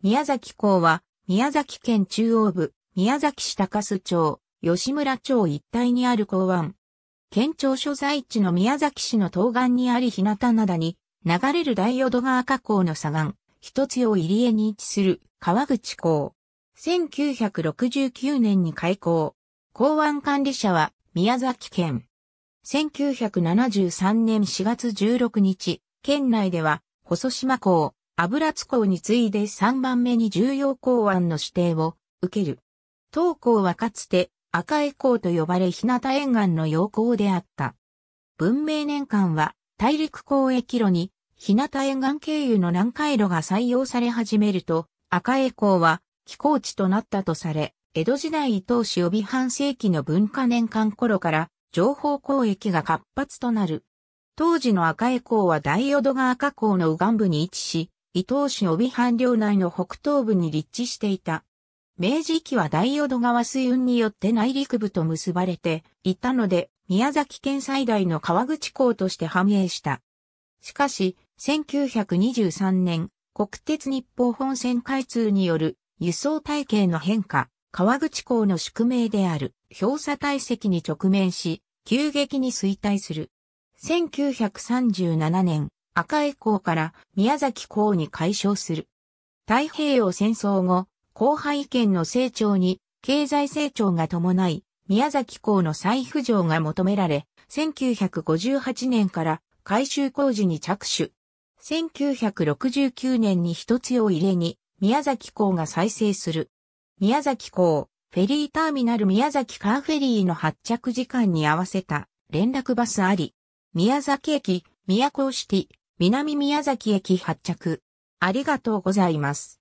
宮崎港は、宮崎県中央部、宮崎市高須町、吉村町一帯にある港湾。県庁所在地の宮崎市の東岸にあり日向灘に、流れる大淀川河口の左岸、一つを入江に位置する川口港。1969年に開港。港湾管理者は宮崎県。1973年4月16日、県内では細島港、油津港に次いで3番目に重要港湾の指定を受ける。当港はかつて赤江港と呼ばれ日向沿岸の要港であった。文明年間は大陸交易路に日向沿岸経由の南海路が採用され始めると赤江港は寄港地となったとされ、江戸時代伊東市帯半世紀の文化年間頃から情報交易が活発となる。当時の赤江港は大淀川河口の右岸部に位置し、伊東市帯半領内の北東部に立地していた。明治期は大淀川水運によって内陸部と結ばれていたので、宮崎県最大の川口港として繁栄した。しかし、1923年、国鉄日報本線開通による輸送体系の変化、川口港の宿命である氷砂体積に直面し、急激に衰退する。1937年、赤江港から宮崎港に解消する。太平洋戦争後、広範囲圏の成長に経済成長が伴い、宮崎港の再浮上が求められ、1958年から改修工事に着手。1969年に一つを入れに、宮崎港が再生する。宮崎港、フェリーターミナル宮崎カーフェリーの発着時間に合わせた連絡バスあり、宮崎駅、宮古シティ、南宮崎駅発着。ありがとうございます。